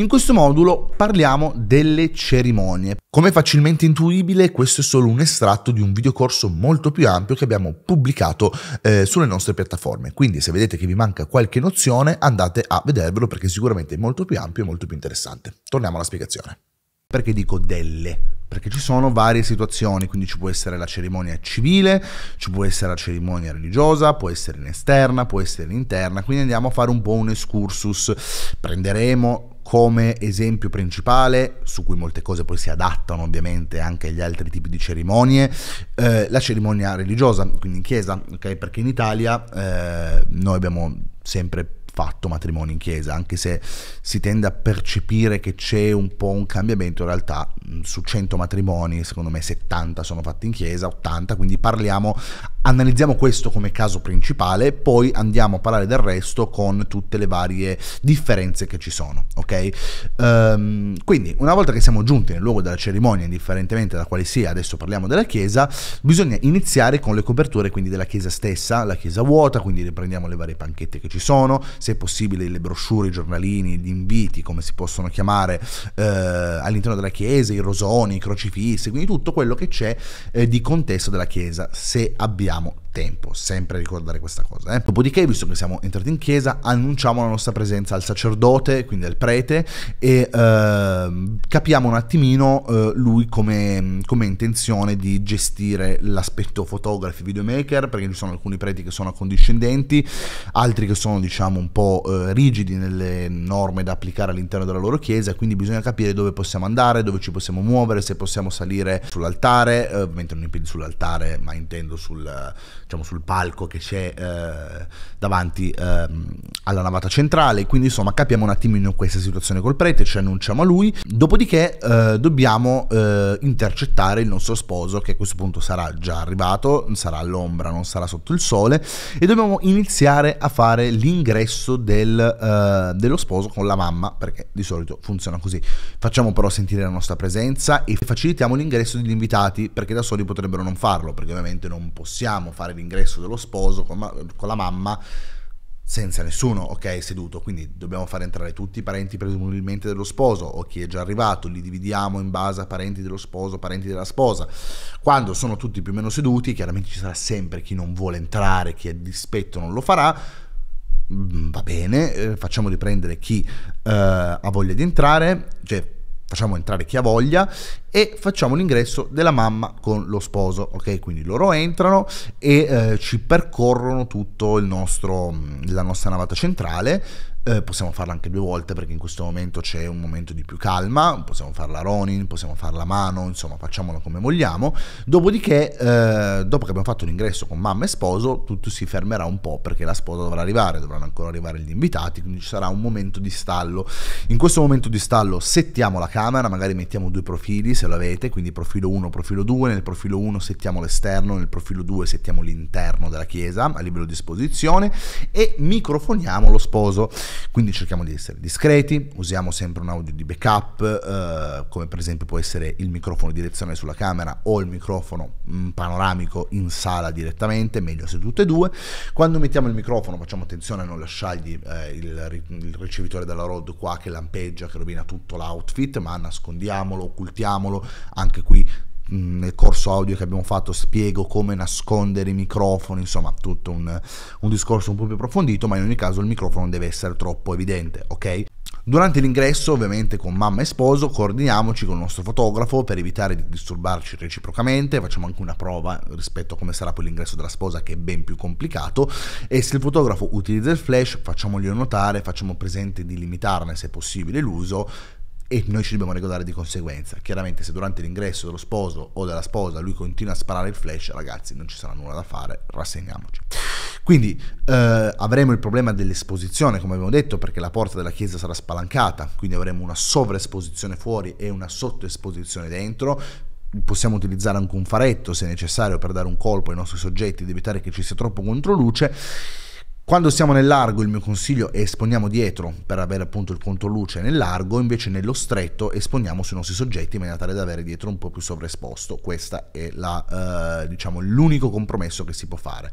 In questo modulo parliamo delle cerimonie. Come facilmente intuibile, questo è solo un estratto di un videocorso molto più ampio che abbiamo pubblicato eh, sulle nostre piattaforme. Quindi se vedete che vi manca qualche nozione, andate a vedervelo perché sicuramente è molto più ampio e molto più interessante. Torniamo alla spiegazione. Perché dico delle? perché ci sono varie situazioni, quindi ci può essere la cerimonia civile, ci può essere la cerimonia religiosa, può essere in esterna, può essere in interna, quindi andiamo a fare un po' un excursus, prenderemo come esempio principale, su cui molte cose poi si adattano ovviamente anche agli altri tipi di cerimonie, eh, la cerimonia religiosa, quindi in chiesa, okay? perché in Italia eh, noi abbiamo sempre fatto matrimonio in chiesa, anche se si tende a percepire che c'è un po' un cambiamento, in realtà mm, su 100 matrimoni, secondo me 70 sono fatti in chiesa, 80, quindi parliamo, analizziamo questo come caso principale, poi andiamo a parlare del resto con tutte le varie differenze che ci sono, ok? Um, quindi una volta che siamo giunti nel luogo della cerimonia, indifferentemente da quale sia, adesso parliamo della chiesa, bisogna iniziare con le coperture quindi della chiesa stessa, la chiesa vuota, quindi riprendiamo le varie panchette che ci sono, se possibile le brochure, i giornalini, gli inviti, come si possono chiamare, eh, all'interno della chiesa, i rosoni, i crocifissi, quindi tutto quello che c'è eh, di contesto della chiesa, se abbiamo tempo, sempre ricordare questa cosa. Eh. Dopodiché, visto che siamo entrati in chiesa, annunciamo la nostra presenza al sacerdote, quindi al prete, e ehm, capiamo un attimino eh, lui come, come intenzione di gestire l'aspetto fotografi, videomaker, perché ci sono alcuni preti che sono accondiscendenti, altri che sono diciamo un po' eh, rigidi nelle norme da applicare all'interno della loro chiesa, quindi bisogna capire dove possiamo andare, dove ci possiamo muovere, se possiamo salire sull'altare, eh, mentre non impedi sull'altare, ma intendo sul, diciamo, sul palco che c'è eh, davanti eh, alla navata centrale, quindi insomma capiamo un attimino questa situazione col prete, ci annunciamo a lui, dopodiché eh, dobbiamo eh, intercettare il nostro sposo che a questo punto sarà già arrivato, sarà all'ombra, non sarà sotto il sole e dobbiamo iniziare a fare l'ingresso discorso del, uh, dello sposo con la mamma, perché di solito funziona così. Facciamo però sentire la nostra presenza e facilitiamo l'ingresso degli invitati, perché da soli potrebbero non farlo, perché ovviamente non possiamo fare l'ingresso dello sposo con, con la mamma senza nessuno, ok, seduto, quindi dobbiamo far entrare tutti i parenti presumibilmente dello sposo o chi è già arrivato, li dividiamo in base a parenti dello sposo, parenti della sposa. Quando sono tutti più o meno seduti, chiaramente ci sarà sempre chi non vuole entrare, chi è dispetto non lo farà, Mm, va bene, eh, facciamo riprendere chi eh, ha voglia di entrare, cioè facciamo entrare chi ha voglia e facciamo l'ingresso della mamma con lo sposo, ok? Quindi loro entrano e eh, ci percorrono tutto il nostro, mm, la nostra navata centrale eh, possiamo farla anche due volte perché in questo momento c'è un momento di più calma, possiamo farla Ronin, possiamo farla a mano, insomma facciamola come vogliamo, dopodiché eh, dopo che abbiamo fatto l'ingresso con mamma e sposo tutto si fermerà un po' perché la sposa dovrà arrivare, dovranno ancora arrivare gli invitati, quindi ci sarà un momento di stallo. In questo momento di stallo settiamo la camera, magari mettiamo due profili se lo avete, quindi profilo 1, profilo 2, nel profilo 1 settiamo l'esterno, nel profilo 2 settiamo l'interno della chiesa a livello di esposizione e microfoniamo lo sposo. Quindi cerchiamo di essere discreti, usiamo sempre un audio di backup, eh, come per esempio può essere il microfono direzionale sulla camera o il microfono mm, panoramico in sala direttamente, meglio se tutte e due. Quando mettiamo il microfono facciamo attenzione a non lasciargli eh, il, il, ricevitore della ROD qua che lampeggia, che rovina tutto l'outfit, ma nascondiamolo, occultiamolo, anche qui Mm, nel corso audio che abbiamo fatto spiego come nascondere i microfoni, insomma tutto un, un discorso un po' più approfondito, ma in ogni caso il microfono deve essere troppo evidente, ok? Durante l'ingresso, ovviamente con mamma e sposo, coordiniamoci con il nostro fotografo per evitare di disturbarci reciprocamente, facciamo anche una prova rispetto a come sarà poi l'ingresso della sposa che è ben più complicato e se il fotografo utilizza il flash facciamoglielo notare, facciamo presente di limitarne se possibile l'uso e noi ci dobbiamo regolare di conseguenza. Chiaramente se durante l'ingresso dello sposo o della sposa lui continua a sparare il flash, ragazzi, non ci sarà nulla da fare, rassegniamoci. Quindi eh, avremo il problema dell'esposizione, come abbiamo detto, perché la porta della chiesa sarà spalancata, quindi avremo una sovraesposizione fuori e una sottoesposizione dentro, possiamo utilizzare anche un faretto se necessario per dare un colpo ai nostri soggetti ed evitare che ci sia troppo controluce quando siamo nel largo il mio consiglio è esponiamo dietro per avere appunto il conto luce nel largo, invece nello stretto esponiamo sui nostri soggetti in maniera tale da avere dietro un po' più sovraesposto. Questo è la, eh, diciamo, l'unico compromesso che si può fare.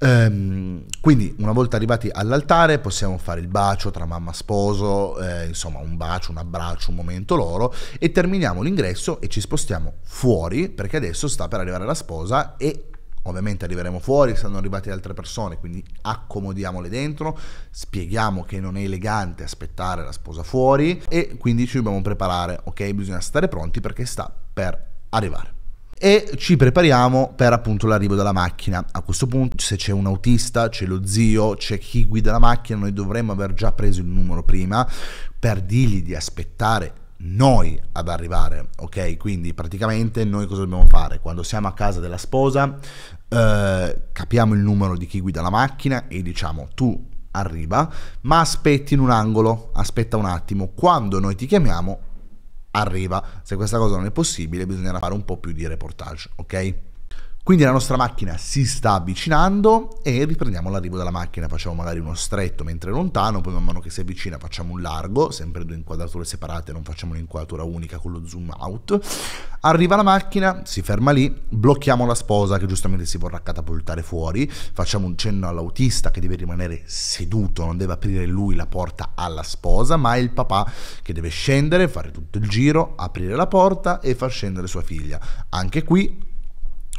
Ehm, quindi una volta arrivati all'altare possiamo fare il bacio tra mamma e sposo, eh, insomma un bacio, un abbraccio, un momento loro e terminiamo l'ingresso e ci spostiamo fuori perché adesso sta per arrivare la sposa e Ovviamente arriveremo fuori, saranno arrivate altre persone, quindi accomodiamole dentro, spieghiamo che non è elegante aspettare la sposa fuori e quindi ci dobbiamo preparare, ok? Bisogna stare pronti perché sta per arrivare e ci prepariamo per appunto l'arrivo della macchina. A questo punto se c'è un autista, c'è lo zio, c'è chi guida la macchina, noi dovremmo aver già preso il numero prima per dirgli di aspettare noi ad arrivare, ok? Quindi praticamente noi cosa dobbiamo fare? Quando siamo a casa della sposa, eh, capiamo il numero di chi guida la macchina e diciamo tu arriva, ma aspetti in un angolo, aspetta un attimo, quando noi ti chiamiamo arriva. Se questa cosa non è possibile, bisognerà fare un po' più di reportage, ok? Quindi la nostra macchina si sta avvicinando e riprendiamo l'arrivo della macchina, facciamo magari uno stretto mentre è lontano, poi man mano che si avvicina facciamo un largo, sempre due inquadrature separate, non facciamo un'inquadratura unica con lo zoom out. Arriva la macchina, si ferma lì, blocchiamo la sposa che giustamente si vorrà catapultare fuori, facciamo un cenno all'autista che deve rimanere seduto, non deve aprire lui la porta alla sposa, ma è il papà che deve scendere, fare tutto il giro, aprire la porta e far scendere sua figlia. Anche qui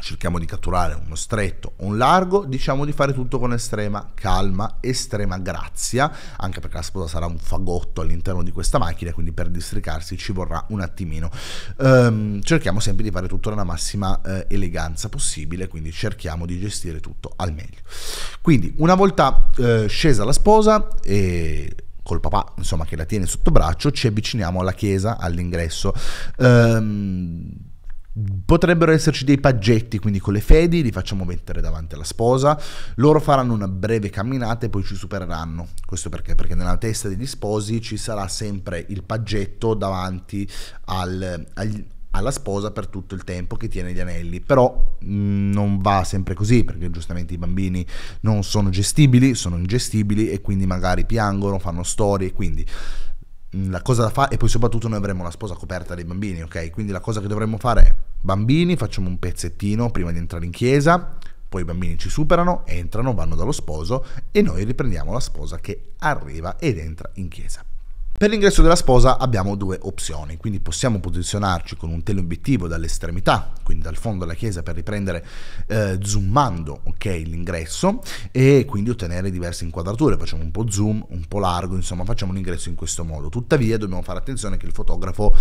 cerchiamo di catturare uno stretto o un largo, diciamo di fare tutto con estrema calma, estrema grazia, anche perché la sposa sarà un fagotto all'interno di questa macchina, quindi per districarsi ci vorrà un attimino. Um, cerchiamo sempre di fare tutto nella massima eh, eleganza possibile, quindi cerchiamo di gestire tutto al meglio. Quindi una volta eh, scesa la sposa e col papà, insomma, che la tiene sotto braccio, ci avviciniamo alla chiesa, all'ingresso. Um, Potrebbero esserci dei paggetti, quindi con le fedi li facciamo mettere davanti alla sposa, loro faranno una breve camminata e poi ci supereranno. Questo perché? Perché nella testa degli sposi ci sarà sempre il paggetto davanti al, al, alla sposa per tutto il tempo che tiene gli anelli, però mh, mm, non va sempre così perché giustamente i bambini non sono gestibili, sono ingestibili e quindi magari piangono, fanno storie, quindi mm, la cosa da fare e poi soprattutto noi avremo la sposa coperta dai bambini, ok? Quindi la cosa che dovremmo fare è Bambini, facciamo un pezzettino prima di entrare in chiesa, poi i bambini ci superano, entrano, vanno dallo sposo e noi riprendiamo la sposa che arriva ed entra in chiesa. Per l'ingresso della sposa abbiamo due opzioni, quindi possiamo posizionarci con un teleobiettivo dall'estremità, quindi dal fondo della chiesa per riprendere eh, zoomando okay, l'ingresso e quindi ottenere diverse inquadrature, facciamo un po' zoom, un po' largo, insomma facciamo l'ingresso in questo modo. Tuttavia dobbiamo fare attenzione che il fotografo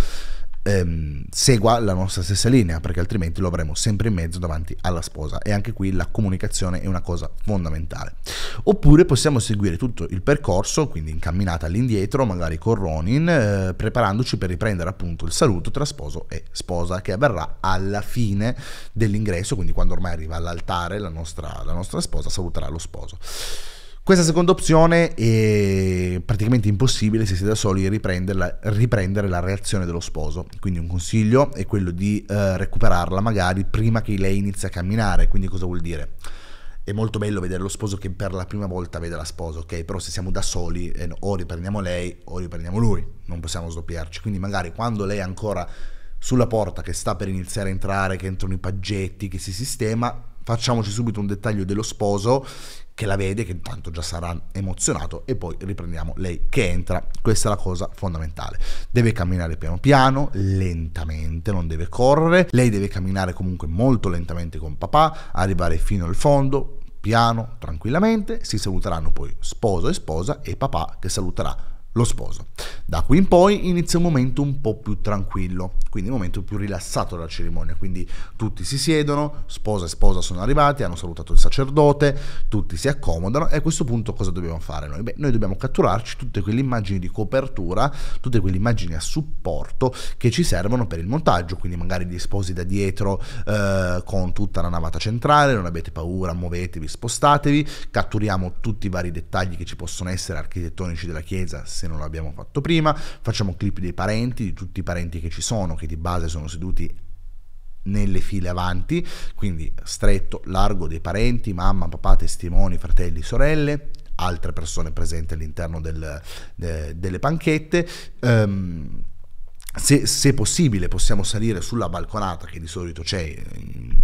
ehm, segua la nostra stessa linea, perché altrimenti lo avremo sempre in mezzo davanti alla sposa. E anche qui la comunicazione è una cosa fondamentale. Oppure possiamo seguire tutto il percorso, quindi in camminata all'indietro, magari con Ronin, eh, preparandoci per riprendere appunto il saluto tra sposo e sposa, che avverrà alla fine dell'ingresso, quindi quando ormai arriva all'altare la nostra, la nostra sposa saluterà lo sposo. Questa seconda opzione è praticamente impossibile se siete da soli riprendere la reazione dello sposo. Quindi un consiglio è quello di eh, recuperarla magari prima che lei inizi a camminare. Quindi cosa vuol dire? È molto bello vedere lo sposo che per la prima volta vede la sposa, ok? Però se siamo da soli eh, o riprendiamo lei o riprendiamo lui, non possiamo sdoppiarci. Quindi magari quando lei è ancora sulla porta che sta per iniziare a entrare, che entrano i paggetti, che si sistema, facciamoci subito un dettaglio dello sposo che la vede, che intanto già sarà emozionato e poi riprendiamo lei che entra. Questa è la cosa fondamentale. Deve camminare piano piano, lentamente, non deve correre. Lei deve camminare comunque molto lentamente con papà, arrivare fino al fondo, piano, tranquillamente. Si saluteranno poi sposo e sposa e papà che saluterà lo sposo. Da qui in poi inizia un momento un po' più tranquillo quindi il momento più rilassato della cerimonia, quindi tutti si siedono, sposa e sposa sono arrivati, hanno salutato il sacerdote, tutti si accomodano e a questo punto cosa dobbiamo fare noi? Beh, noi dobbiamo catturarci tutte quelle immagini di copertura, tutte quelle immagini a supporto che ci servono per il montaggio, quindi magari gli sposi da dietro eh, con tutta la navata centrale, non avete paura, muovetevi, spostatevi, catturiamo tutti i vari dettagli che ci possono essere architettonici della chiesa se non l'abbiamo fatto prima, facciamo clip dei parenti, di tutti i parenti che ci sono, che di base sono seduti nelle file avanti, quindi stretto, largo dei parenti, mamma, papà, testimoni, fratelli, sorelle, altre persone presenti all'interno del, de, delle panchette. Um, se, se, possibile possiamo salire sulla balconata che di solito c'è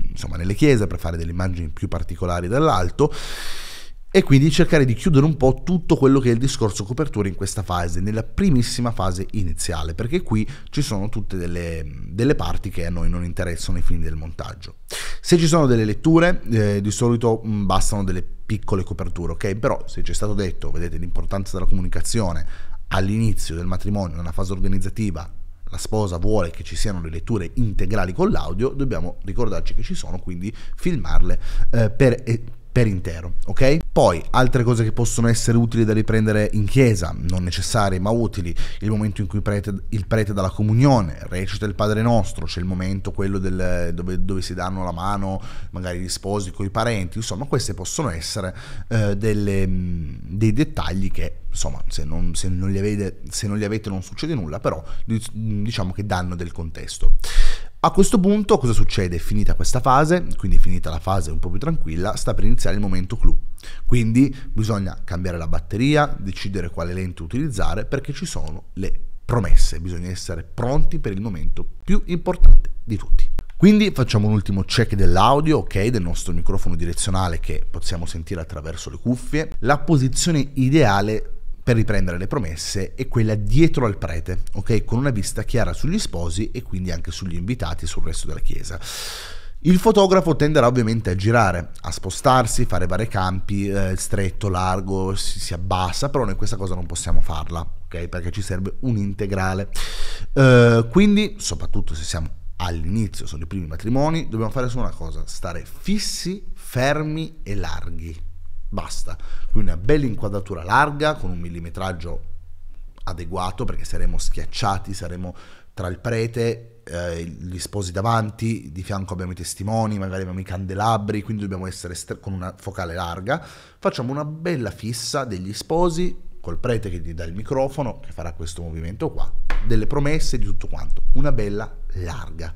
insomma, nelle chiese per fare delle immagini più particolari dall'alto e quindi cercare di chiudere un po' tutto quello che è il discorso copertura in questa fase, nella primissima fase iniziale, perché qui ci sono tutte delle, delle parti che a noi non interessano ai fini del montaggio. Se ci sono delle letture, eh, di solito mh, mm, bastano delle piccole coperture, ok? Però se ci è stato detto, vedete l'importanza della comunicazione all'inizio del matrimonio, nella fase organizzativa, la sposa vuole che ci siano le letture integrali con l'audio, dobbiamo ricordarci che ci sono, quindi filmarle eh, per... E- eh, per intero, ok? Poi altre cose che possono essere utili da riprendere in chiesa, non necessarie ma utili, il momento in cui prete, il prete dà la comunione, recita il Padre Nostro, c'è il momento quello del, dove, dove, si danno la mano magari gli sposi con i parenti, insomma questi possono essere eh, delle, mm, dei dettagli che insomma se non, se non, li avete, se non li avete non succede nulla, però diciamo che danno del contesto. A questo punto cosa succede? Finita questa fase, quindi finita la fase un po' più tranquilla, sta per iniziare il momento clou. Quindi bisogna cambiare la batteria, decidere quale lente utilizzare perché ci sono le promesse, bisogna essere pronti per il momento più importante di tutti. Quindi facciamo un ultimo check dell'audio, ok, del nostro microfono direzionale che possiamo sentire attraverso le cuffie. La posizione ideale per riprendere le promesse è quella dietro al prete, ok? Con una vista chiara sugli sposi e quindi anche sugli invitati e sul resto della chiesa. Il fotografo tenderà ovviamente a girare, a spostarsi, fare vari campi, eh, stretto, largo, si, si, abbassa, però noi questa cosa non possiamo farla, ok? Perché ci serve un integrale. Eh, quindi, soprattutto se siamo all'inizio, sono i primi matrimoni, dobbiamo fare solo una cosa, stare fissi, fermi e larghi basta. Quindi una bella inquadratura larga con un millimetraggio adeguato perché saremo schiacciati, saremo tra il prete, eh, gli sposi davanti, di fianco abbiamo i testimoni, magari abbiamo i candelabri, quindi dobbiamo essere ester- con una focale larga. Facciamo una bella fissa degli sposi col prete che gli dà il microfono, che farà questo movimento qua, delle promesse di tutto quanto. Una bella larga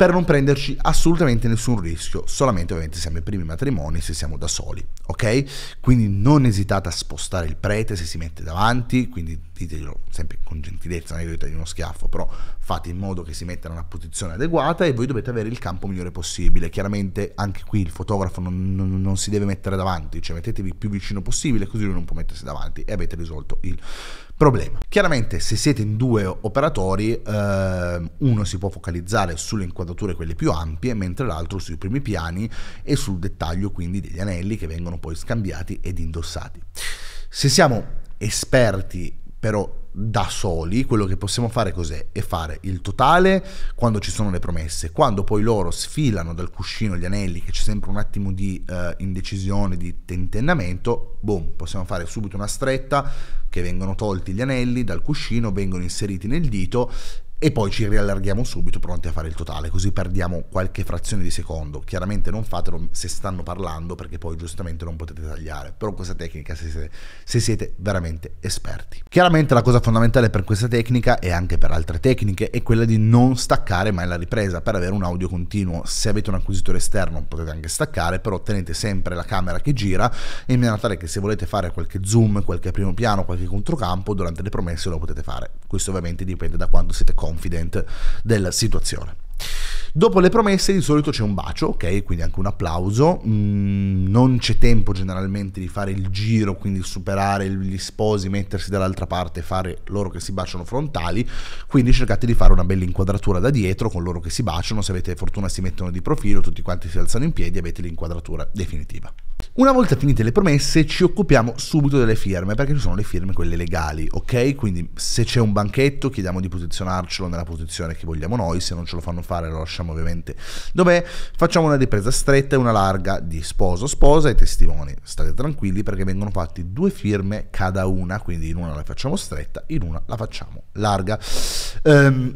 per non prenderci assolutamente nessun rischio, solamente ovviamente siamo i primi matrimoni se siamo da soli, ok? Quindi non esitate a spostare il prete se si mette davanti, quindi diteglielo sempre con gentilezza, non è che dovete uno schiaffo, però fate in modo che si metta in una posizione adeguata e voi dovete avere il campo migliore possibile. Chiaramente anche qui il fotografo non, non, non si deve mettere davanti, cioè mettetevi più vicino possibile così lui non può mettersi davanti e avete risolto il Problema. Chiaramente se siete in due operatori, eh, uno si può focalizzare sulle inquadrature quelle più ampie, mentre l'altro sui primi piani e sul dettaglio quindi degli anelli che vengono poi scambiati ed indossati. Se siamo esperti però da soli, quello che possiamo fare cos'è? È fare il totale quando ci sono le promesse, quando poi loro sfilano dal cuscino gli anelli, che c'è sempre un attimo di uh, indecisione, di tentennamento, boom, possiamo fare subito una stretta che vengono tolti gli anelli dal cuscino, vengono inseriti nel dito e poi ci riallarghiamo subito pronti a fare il totale, così perdiamo qualche frazione di secondo. Chiaramente non fatelo se stanno parlando perché poi giustamente non potete tagliare, però questa tecnica se siete, se siete veramente esperti. Chiaramente la cosa fondamentale per questa tecnica e anche per altre tecniche è quella di non staccare mai la ripresa per avere un audio continuo. Se avete un acquisitore esterno potete anche staccare, però tenete sempre la camera che gira in maniera tale che se volete fare qualche zoom, qualche primo piano, qualche controcampo durante le promesse lo potete fare. Questo ovviamente dipende da quando siete comodi confident della situazione. Dopo le promesse di solito c'è un bacio, ok? Quindi anche un applauso. Mm, non c'è tempo generalmente di fare il giro, quindi superare gli sposi, mettersi dall'altra parte fare loro che si baciano frontali. Quindi cercate di fare una bella inquadratura da dietro con loro che si baciano. Se avete fortuna si mettono di profilo, tutti quanti si alzano in piedi e avete l'inquadratura definitiva. Una volta finite le promesse ci occupiamo subito delle firme, perché ci sono le firme quelle legali, ok? Quindi se c'è un banchetto chiediamo di posizionarcelo nella posizione che vogliamo noi, se non ce lo fanno fare lo lasciamo ovviamente dov'è, facciamo una ripresa stretta e una larga di sposo, sposa e testimoni. State tranquilli perché vengono fatti due firme cada una, quindi in una la facciamo stretta, in una la facciamo larga. Um,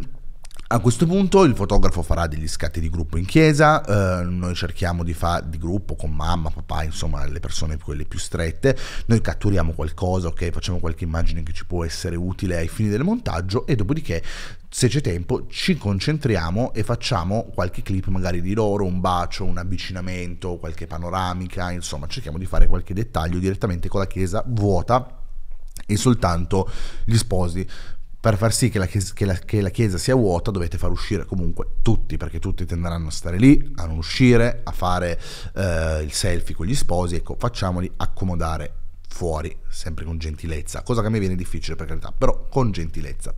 a questo punto il fotografo farà degli scatti di gruppo in chiesa, eh, noi cerchiamo di fare di gruppo con mamma, papà, insomma le persone quelle più strette, noi catturiamo qualcosa, ok, facciamo qualche immagine che ci può essere utile ai fini del montaggio e dopodiché se c'è tempo ci concentriamo e facciamo qualche clip magari di loro, un bacio, un avvicinamento, qualche panoramica, insomma cerchiamo di fare qualche dettaglio direttamente con la chiesa vuota e soltanto gli sposi per far sì che la, chiesa, che, la, che la, chiesa, sia vuota dovete far uscire comunque tutti, perché tutti tenderanno a stare lì, a non uscire, a fare eh, il selfie con gli sposi, ecco, facciamoli accomodare fuori, sempre con gentilezza, cosa che a me viene difficile per carità, però con gentilezza.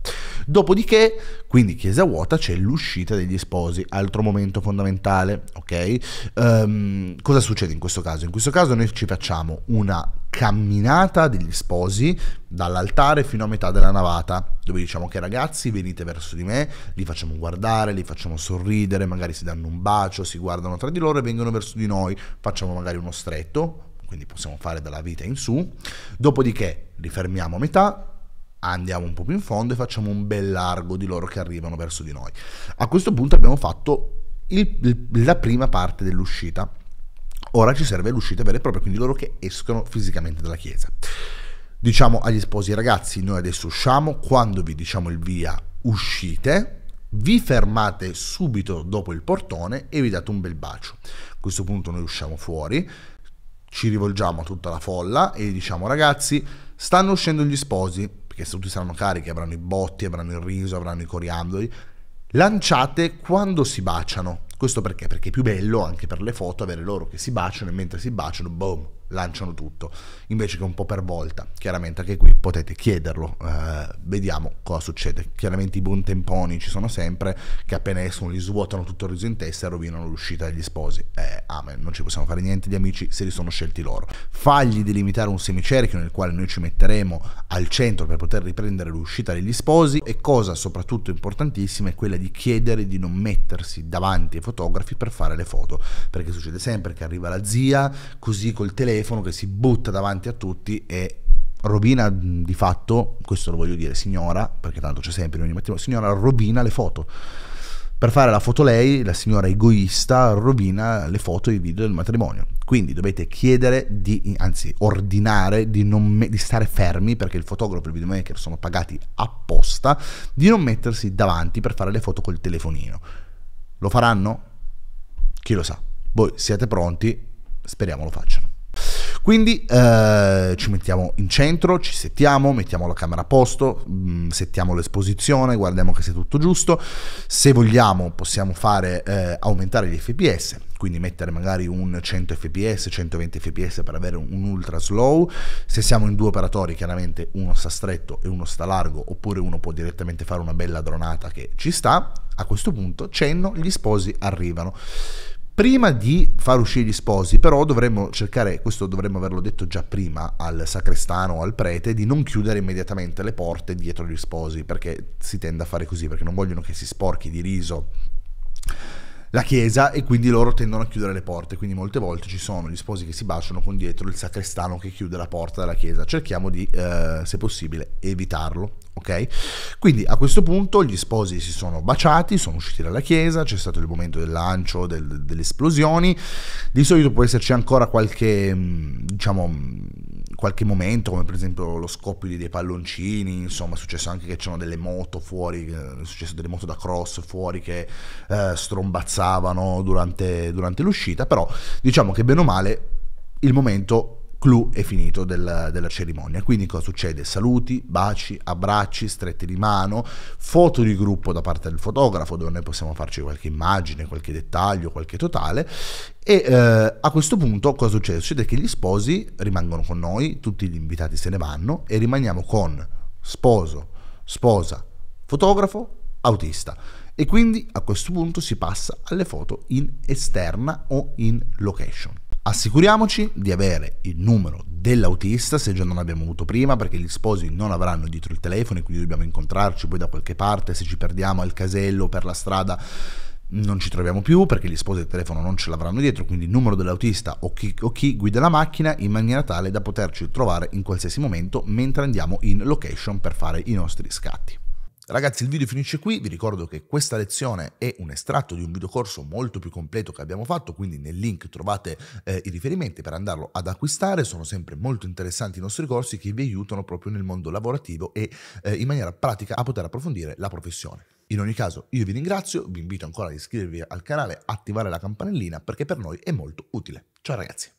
Dopodiché, quindi chiesa vuota, c'è l'uscita degli sposi, altro momento fondamentale, ok? Um, cosa succede in questo caso? In questo caso noi ci facciamo una camminata degli sposi dall'altare fino a metà della navata, dove diciamo che ragazzi venite verso di me, li facciamo guardare, li facciamo sorridere, magari si danno un bacio, si guardano tra di loro e vengono verso di noi, facciamo magari uno stretto, quindi possiamo fare dalla vita in su, dopodiché li fermiamo a metà, andiamo un po' più in fondo e facciamo un bel largo di loro che arrivano verso di noi. A questo punto abbiamo fatto il, la prima parte dell'uscita. Ora ci serve l'uscita vera e propria, quindi loro che escono fisicamente dalla chiesa. Diciamo agli sposi ragazzi, noi adesso usciamo, quando vi diciamo il via uscite, vi fermate subito dopo il portone e vi date un bel bacio. A questo punto noi usciamo fuori, ci rivolgiamo a tutta la folla e diciamo ragazzi, stanno uscendo gli sposi, perché se tutti saranno carichi, avranno i botti, avranno il riso, avranno i coriandoli, lanciate quando si baciano. Questo perché? Perché è più bello anche per le foto avere loro che si baciano e mentre si baciano, boom, lanciano tutto, invece che un po' per volta. Chiaramente anche qui potete chiederlo, eh, vediamo cosa succede. Chiaramente i buon temponi ci sono sempre, che appena escono gli svuotano tutto il riso in testa e rovinano l'uscita degli sposi. Eh, amen, non ci possiamo fare niente, gli amici se li sono scelti loro. Fagli delimitare un semicerchio nel quale noi ci metteremo al centro per poter riprendere l'uscita degli sposi e cosa soprattutto importantissima è quella di chiedere di non mettersi davanti ai fotografi per fare le foto, perché succede sempre che arriva la zia così col telefono telefono che si butta davanti a tutti e rovina di fatto, questo lo voglio dire signora, perché tanto c'è sempre in ogni mattino, signora rovina le foto. Per fare la foto lei, la signora egoista rovina le foto e i video del matrimonio. Quindi dovete chiedere di, anzi ordinare di, me, di stare fermi perché il fotografo e il videomaker sono pagati apposta, di non mettersi davanti per fare le foto col telefonino. Lo faranno? Chi lo sa? Voi siete pronti? Speriamo lo facciano. Quindi eh, ci mettiamo in centro, ci settiamo, mettiamo la camera a posto, mh, mm, settiamo l'esposizione, guardiamo che sia tutto giusto. Se vogliamo possiamo fare eh, aumentare gli fps, quindi mettere magari un 100 fps, 120 fps per avere un ultra slow. Se siamo in due operatori, chiaramente uno sta stretto e uno sta largo, oppure uno può direttamente fare una bella dronata che ci sta. A questo punto cenno, gli sposi arrivano. Prima di far uscire gli sposi, però, dovremmo cercare, questo dovremmo averlo detto già prima al sacrestano o al prete, di non chiudere immediatamente le porte dietro gli sposi, perché si tende a fare così, perché non vogliono che si sporchi di riso la chiesa e quindi loro tendono a chiudere le porte, quindi molte volte ci sono gli sposi che si baciano con dietro il sacrestano che chiude la porta della chiesa, cerchiamo di eh, se possibile evitarlo, ok? Quindi a questo punto gli sposi si sono baciati, sono usciti dalla chiesa, c'è stato il momento del lancio, del, delle esplosioni, di solito può esserci ancora qualche mm, diciamo mm, qualche momento, come per esempio lo scoppio dei palloncini, insomma è successo anche che c'erano delle moto fuori, eh, è successo delle moto da cross fuori che eh, strombazzavano durante, durante l'uscita, però diciamo che bene o male il momento clou è finito della, della, cerimonia. Quindi cosa succede? Saluti, baci, abbracci, stretti di mano, foto di gruppo da parte del fotografo dove noi possiamo farci qualche immagine, qualche dettaglio, qualche totale. E eh, a questo punto cosa succede? Succede che gli sposi rimangono con noi, tutti gli invitati se ne vanno e rimaniamo con sposo, sposa, fotografo, autista. E quindi a questo punto si passa alle foto in esterna o in location. Assicuriamoci di avere il numero dell'autista se già non abbiamo avuto prima perché gli sposi non avranno dietro il telefono e quindi dobbiamo incontrarci poi da qualche parte se ci perdiamo al casello per la strada non ci troviamo più perché gli sposi del telefono non ce l'avranno dietro, quindi il numero dell'autista o chi, o chi, guida la macchina in maniera tale da poterci trovare in qualsiasi momento mentre andiamo in location per fare i nostri scatti. Ragazzi il video finisce qui, vi ricordo che questa lezione è un estratto di un videocorso molto più completo che abbiamo fatto, quindi nel link trovate eh, i riferimenti per andarlo ad acquistare, sono sempre molto interessanti i nostri corsi che vi aiutano proprio nel mondo lavorativo e eh, in maniera pratica a poter approfondire la professione. In ogni caso io vi ringrazio, vi invito ancora ad iscrivervi al canale, attivare la campanellina perché per noi è molto utile. Ciao ragazzi!